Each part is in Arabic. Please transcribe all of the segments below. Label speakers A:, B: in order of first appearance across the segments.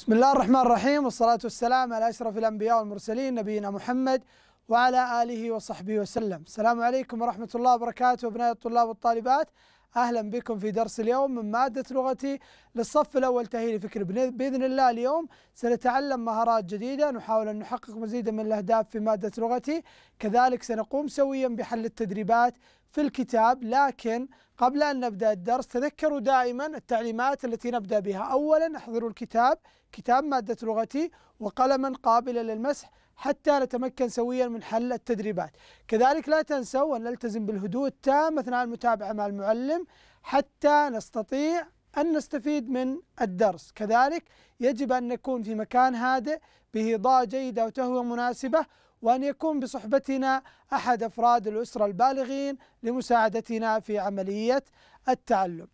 A: بسم الله الرحمن الرحيم والصلاة والسلام على أشرف الأنبياء والمرسلين نبينا محمد وعلى آله وصحبه وسلم السلام عليكم ورحمة الله وبركاته أبناء الطلاب والطالبات أهلا بكم في درس اليوم من مادة لغتي للصف الأول تهيلي فكر بإذن الله اليوم سنتعلم مهارات جديدة نحاول أن نحقق مزيدا من الأهداف في مادة لغتي كذلك سنقوم سويا بحل التدريبات في الكتاب لكن قبل أن نبدأ الدرس تذكروا دائما التعليمات التي نبدأ بها أولا احضروا الكتاب كتاب مادة لغتي وقلما قابلا للمسح حتى نتمكن سويا من حل التدريبات كذلك لا تنسوا أن نلتزم بالهدوء التام أثناء المتابعة مع المعلم حتى نستطيع أن نستفيد من الدرس كذلك يجب أن نكون في مكان هادئ به ضاء جيدة وتهوية مناسبة وأن يكون بصحبتنا أحد أفراد الأسرة البالغين لمساعدتنا في عملية التعلم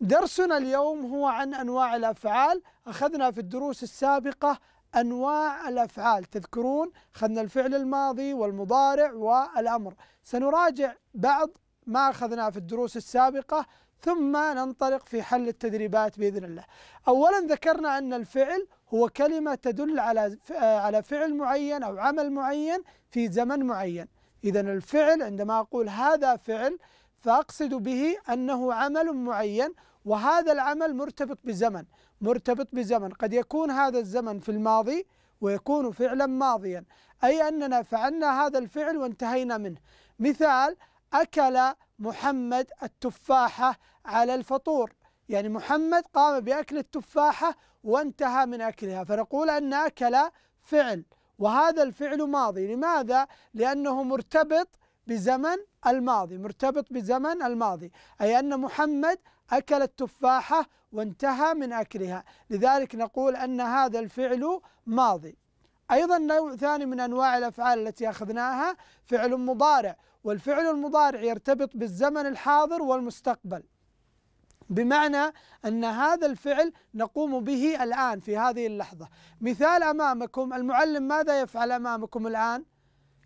A: درسنا اليوم هو عن أنواع الأفعال أخذنا في الدروس السابقة أنواع الأفعال تذكرون أخذنا الفعل الماضي والمضارع والأمر سنراجع بعض ما أخذناه في الدروس السابقة ثم ننطلق في حل التدريبات بإذن الله أولا ذكرنا أن الفعل هو كلمة تدل على على فعل معين أو عمل معين في زمن معين إذا الفعل عندما أقول هذا فعل فأقصد به أنه عمل معين وهذا العمل مرتبط بزمن مرتبط بزمن قد يكون هذا الزمن في الماضي ويكون فعلا ماضيا أي أننا فعلنا هذا الفعل وانتهينا منه مثال أكل محمد التفاحة على الفطور يعني محمد قام بأكل التفاحة وانتهى من أكلها فنقول أن أكل فعل وهذا الفعل ماضي لماذا؟ لأنه مرتبط بزمن الماضي مرتبط بزمن الماضي أي أن محمد أكل التفاحة وانتهى من أكلها لذلك نقول أن هذا الفعل ماضي أيضا نوع ثاني من أنواع الأفعال التي أخذناها فعل مضارع والفعل المضارع يرتبط بالزمن الحاضر والمستقبل بمعنى أن هذا الفعل نقوم به الآن في هذه اللحظة مثال أمامكم المعلم ماذا يفعل أمامكم الآن؟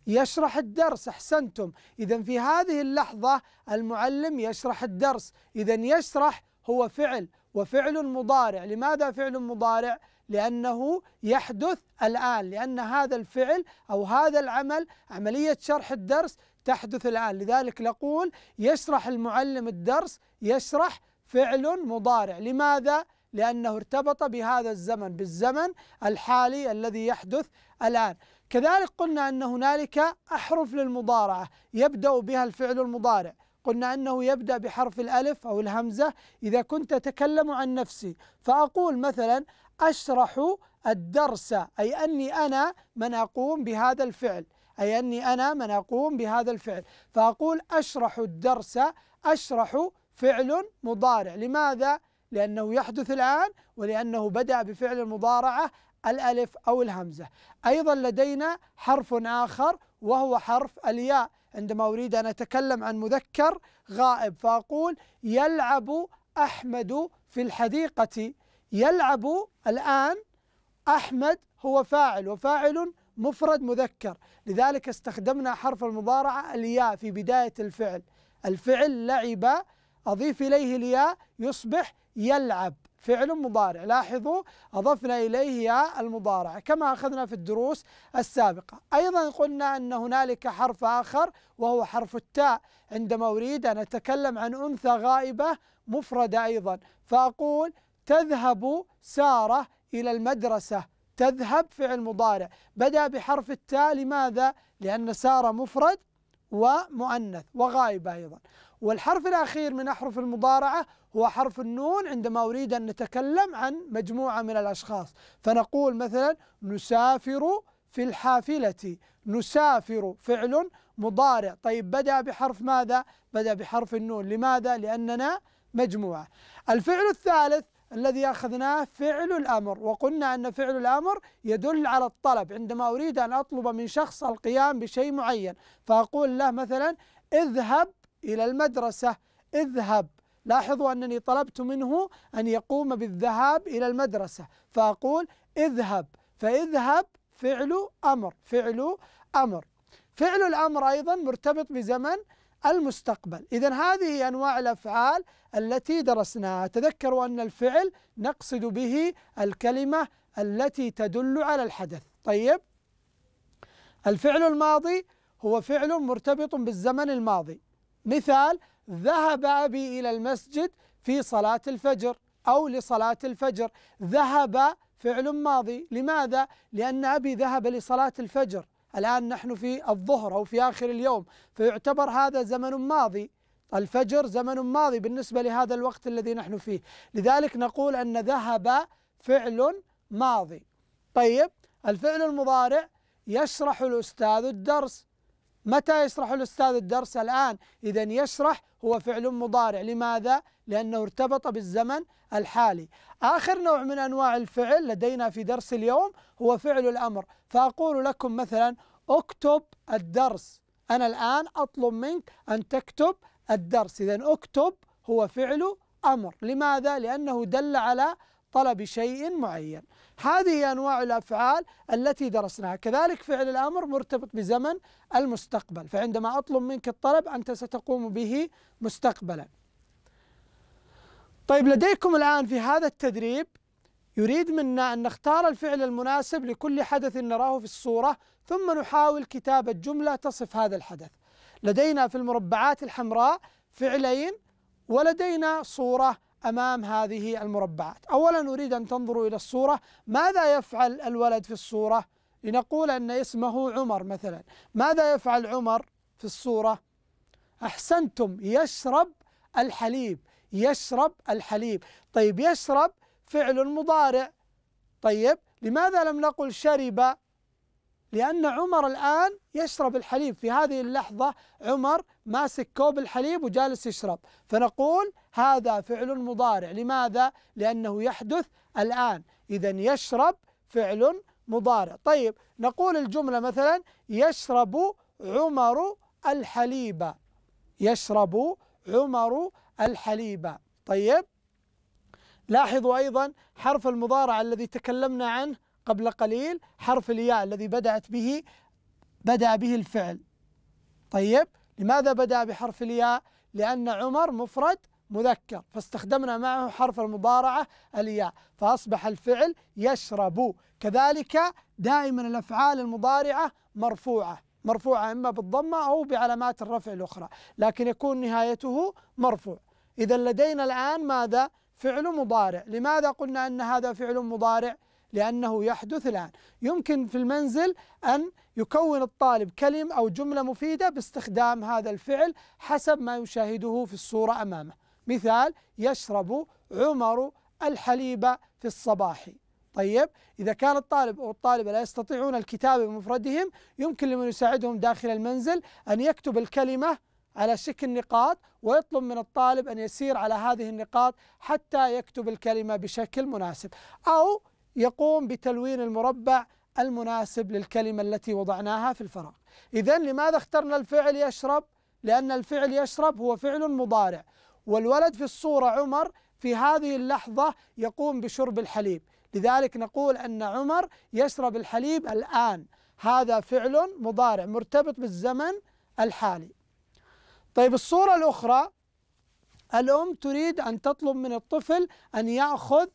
A: يشرح الدرس أحسنتم إذا في هذه اللحظة المعلم يشرح الدرس إذا يشرح هو فعل وفعل مضارع لماذا فعل مضارع؟ لأنه يحدث الآن لأن هذا الفعل أو هذا العمل عملية شرح الدرس تحدث الآن لذلك نقول يشرح المعلم الدرس يشرح فعل مضارع لماذا؟ لأنه ارتبط بهذا الزمن بالزمن الحالي الذي يحدث الآن كذلك قلنا أن هنالك أحرف للمضارعة يبدأ بها الفعل المضارع قلنا أنه يبدأ بحرف الألف أو الهمزة إذا كنت أتكلم عن نفسي فأقول مثلا أشرح الدرس أي أني أنا من أقوم بهذا الفعل أي أني أنا من أقوم بهذا الفعل فأقول أشرح الدرس أشرح فعل مضارع لماذا؟ لأنه يحدث الآن ولأنه بدأ بفعل المضارعة الألف أو الهمزة أيضا لدينا حرف آخر وهو حرف الياء عندما أريد أن أتكلم عن مذكر غائب فأقول يلعب أحمد في الحديقة يلعب الآن أحمد هو فاعل وفاعل مفرد مذكر لذلك استخدمنا حرف المضارعة الياء في بداية الفعل الفعل لعب أضيف إليه الياء يصبح يلعب فعل مضارع لاحظوا أضفنا إليه ياء المضارع كما أخذنا في الدروس السابقة أيضا قلنا أن هنالك حرف آخر وهو حرف التاء عندما أريد أن أتكلم عن أنثى غائبة مفردة أيضا فأقول تذهب سارة إلى المدرسة تذهب فعل مضارع بدأ بحرف التاء لماذا؟ لأن سارة مفرد ومؤنث وغائب أيضا والحرف الأخير من أحرف المضارعة هو حرف النون عندما أريد أن نتكلم عن مجموعة من الأشخاص فنقول مثلا نسافر في الحافلة نسافر فعل مضارع طيب بدأ بحرف ماذا؟ بدأ بحرف النون لماذا؟ لأننا مجموعة الفعل الثالث الذي أخذناه فعل الأمر وقلنا أن فعل الأمر يدل على الطلب عندما أريد أن أطلب من شخص القيام بشيء معين فأقول له مثلا اذهب إلى المدرسة اذهب لاحظوا أنني طلبت منه أن يقوم بالذهاب إلى المدرسة فأقول اذهب فاذهب فعل أمر فعل أمر فعل الأمر أيضا مرتبط بزمن المستقبل إذا هذه أنواع الأفعال التي درسناها تذكروا أن الفعل نقصد به الكلمة التي تدل على الحدث طيب الفعل الماضي هو فعل مرتبط بالزمن الماضي مثال ذهب أبي إلى المسجد في صلاة الفجر أو لصلاة الفجر ذهب فعل ماضي لماذا؟ لأن أبي ذهب لصلاة الفجر الآن نحن في الظهر أو في آخر اليوم فيعتبر هذا زمن ماضي الفجر زمن ماضي بالنسبة لهذا الوقت الذي نحن فيه لذلك نقول أن ذهب فعل ماضي طيب الفعل المضارع يشرح الأستاذ الدرس متى يشرح الأستاذ الدرس الآن إذا يشرح هو فعل مضارع لماذا؟ لأنه ارتبط بالزمن الحالي آخر نوع من أنواع الفعل لدينا في درس اليوم هو فعل الأمر فأقول لكم مثلا اكتب الدرس أنا الآن أطلب منك أن تكتب الدرس إذا اكتب هو فعل أمر لماذا؟ لأنه دل على طلب شيء معين هذه أنواع الأفعال التي درسناها كذلك فعل الأمر مرتبط بزمن المستقبل فعندما أطلب منك الطلب أنت ستقوم به مستقبلا طيب لديكم الآن في هذا التدريب يريد منا أن نختار الفعل المناسب لكل حدث نراه في الصورة ثم نحاول كتابة جملة تصف هذا الحدث لدينا في المربعات الحمراء فعلين ولدينا صورة امام هذه المربعات. اولا اريد ان تنظروا الى الصوره، ماذا يفعل الولد في الصوره؟ لنقول ان اسمه عمر مثلا، ماذا يفعل عمر في الصوره؟ احسنتم يشرب الحليب، يشرب الحليب، طيب يشرب فعل مضارع. طيب لماذا لم نقل شرب لأن عمر الآن يشرب الحليب في هذه اللحظة عمر ماسك كوب الحليب وجالس يشرب فنقول هذا فعل مضارع لماذا؟ لأنه يحدث الآن إذا يشرب فعل مضارع طيب نقول الجملة مثلا يشرب عمر الحليب يشرب عمر الحليب طيب لاحظوا أيضا حرف المضارع الذي تكلمنا عنه قبل قليل حرف الياء الذي بدأت به بدأ به الفعل طيب لماذا بدأ بحرف الياء لأن عمر مفرد مذكر فاستخدمنا معه حرف المضارعة الياء فأصبح الفعل يشرب كذلك دائما الأفعال المضارعة مرفوعة مرفوعة إما بالضمة أو بعلامات الرفع الأخرى لكن يكون نهايته مرفوع إذا لدينا الآن ماذا؟ فعل مضارع لماذا قلنا أن هذا فعل مضارع؟ لأنه يحدث الآن يمكن في المنزل أن يكون الطالب كلمة أو جملة مفيدة باستخدام هذا الفعل حسب ما يشاهده في الصورة أمامه مثال يشرب عمر الحليب في الصباح طيب إذا كان الطالب أو الطالبة لا يستطيعون الكتابة بمفردهم يمكن لمن يساعدهم داخل المنزل أن يكتب الكلمة على شكل نقاط ويطلب من الطالب أن يسير على هذه النقاط حتى يكتب الكلمة بشكل مناسب أو يقوم بتلوين المربع المناسب للكلمة التي وضعناها في الفراغ إذا لماذا اخترنا الفعل يشرب؟ لأن الفعل يشرب هو فعل مضارع والولد في الصورة عمر في هذه اللحظة يقوم بشرب الحليب لذلك نقول أن عمر يشرب الحليب الآن هذا فعل مضارع مرتبط بالزمن الحالي طيب الصورة الأخرى الأم تريد أن تطلب من الطفل أن يأخذ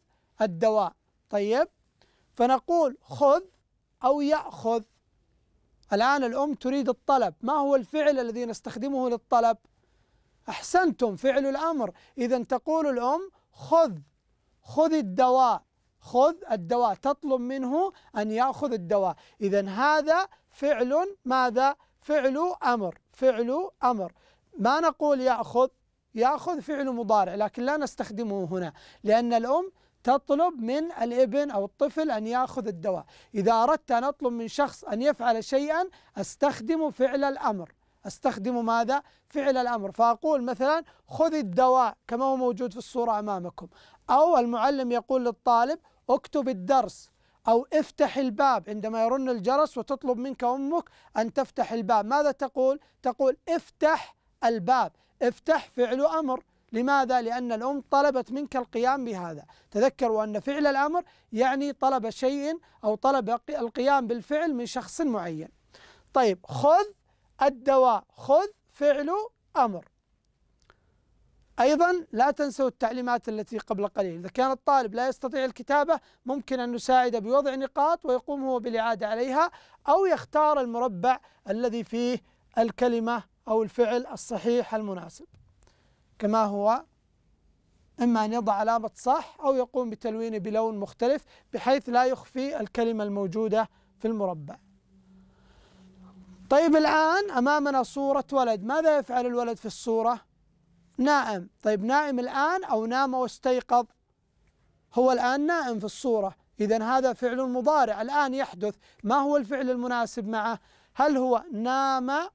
A: الدواء طيب فنقول خذ أو يأخذ الآن الأم تريد الطلب ما هو الفعل الذي نستخدمه للطلب أحسنتم فعل الأمر إذا تقول الأم خذ خذ الدواء خذ الدواء تطلب منه أن يأخذ الدواء إذا هذا فعل ماذا فعل أمر فعل أمر ما نقول يأخذ يأخذ فعل مضارع لكن لا نستخدمه هنا لأن الأم تطلب من الابن أو الطفل أن يأخذ الدواء إذا أردت أن أطلب من شخص أن يفعل شيئا أستخدم فعل الأمر أستخدم ماذا؟ فعل الأمر فأقول مثلا خذ الدواء كما هو موجود في الصورة أمامكم أو المعلم يقول للطالب اكتب الدرس أو افتح الباب عندما يرن الجرس وتطلب منك أمك أن تفتح الباب ماذا تقول؟ تقول افتح الباب افتح فعل أمر لماذا؟ لأن الأم طلبت منك القيام بهذا تذكروا أن فعل الأمر يعني طلب شيء أو طلب القيام بالفعل من شخص معين طيب خذ الدواء خذ فعل أمر أيضا لا تنسوا التعليمات التي قبل قليل إذا كان الطالب لا يستطيع الكتابة ممكن أن نساعده بوضع نقاط ويقوم هو بالإعادة عليها أو يختار المربع الذي فيه الكلمة أو الفعل الصحيح المناسب كما هو إما أن يضع علامة صح أو يقوم بتلوينه بلون مختلف بحيث لا يخفي الكلمة الموجودة في المربع طيب الآن أمامنا صورة ولد ماذا يفعل الولد في الصورة؟ نائم طيب نائم الآن أو نام واستيقظ هو الآن نائم في الصورة إذا هذا فعل مضارع الآن يحدث ما هو الفعل المناسب معه؟ هل هو نام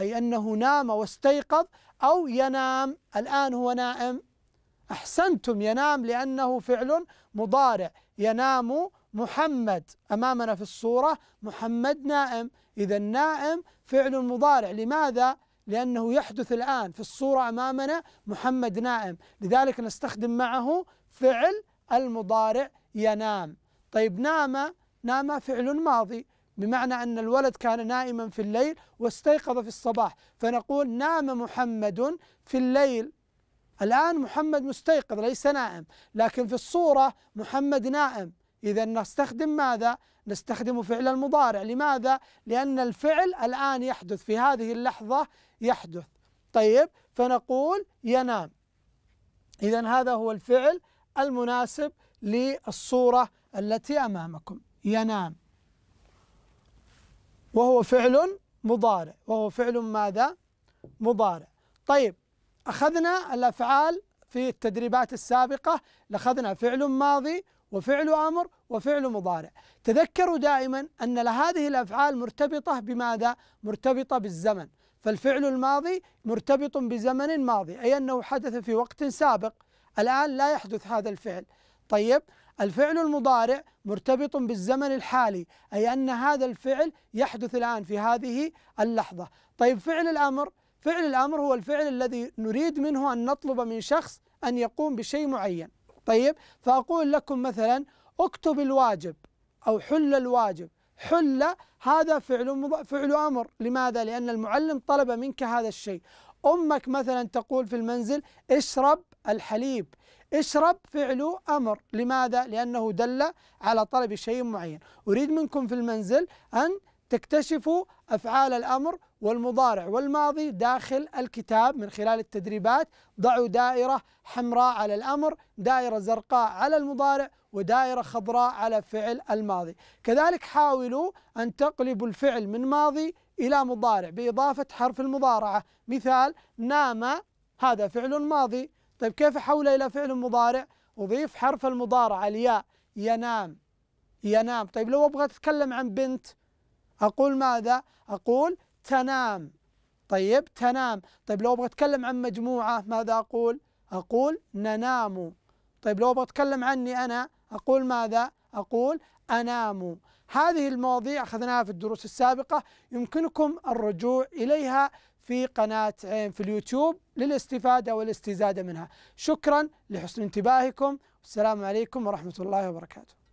A: أي أنه نام واستيقظ أو ينام الآن هو نائم أحسنتم ينام لأنه فعل مضارع ينام محمد أمامنا في الصورة محمد نائم إذا نائم فعل مضارع لماذا؟ لأنه يحدث الآن في الصورة أمامنا محمد نائم لذلك نستخدم معه فعل المضارع ينام طيب نام نام فعل ماضي بمعنى أن الولد كان نائما في الليل واستيقظ في الصباح فنقول نام محمد في الليل الآن محمد مستيقظ ليس نائم لكن في الصورة محمد نائم إذا نستخدم ماذا؟ نستخدم فعل المضارع لماذا؟ لأن الفعل الآن يحدث في هذه اللحظة يحدث طيب فنقول ينام إذا هذا هو الفعل المناسب للصورة التي أمامكم ينام وهو فعل مضارع وهو فعل ماذا؟ مضارع طيب أخذنا الأفعال في التدريبات السابقة لأخذنا فعل ماضي وفعل أمر وفعل مضارع تذكروا دائما أن هذه الأفعال مرتبطة بماذا؟ مرتبطة بالزمن فالفعل الماضي مرتبط بزمن ماضي أي أنه حدث في وقت سابق الآن لا يحدث هذا الفعل طيب الفعل المضارع مرتبط بالزمن الحالي أي أن هذا الفعل يحدث الآن في هذه اللحظة طيب فعل الأمر فعل الأمر هو الفعل الذي نريد منه أن نطلب من شخص أن يقوم بشيء معين طيب فأقول لكم مثلا اكتب الواجب أو حل الواجب حل هذا فعل مض... فعل امر لماذا لان المعلم طلب منك هذا الشيء امك مثلا تقول في المنزل اشرب الحليب اشرب فعل أمر لماذا؟ لأنه دل على طلب شيء معين أريد منكم في المنزل أن تكتشفوا أفعال الأمر والمضارع والماضي داخل الكتاب من خلال التدريبات ضعوا دائرة حمراء على الأمر دائرة زرقاء على المضارع ودائرة خضراء على فعل الماضي كذلك حاولوا أن تقلبوا الفعل من ماضي إلى مضارع بإضافة حرف المضارعة مثال نام هذا فعل ماضي طيب كيف احوله إلى فعل مضارع أضيف حرف المضارع الياء ينام ينام طيب لو أبغى أتكلم عن بنت أقول ماذا أقول تنام طيب تنام طيب لو أبغى أتكلم عن مجموعة ماذا أقول أقول ننام طيب لو أبغى أتكلم عني أنا أقول ماذا أقول أنام هذه المواضيع أخذناها في الدروس السابقة يمكنكم الرجوع إليها في قناة عين آه، في اليوتيوب للاستفادة والاستزادة منها شكرا لحسن انتباهكم والسلام عليكم ورحمة الله وبركاته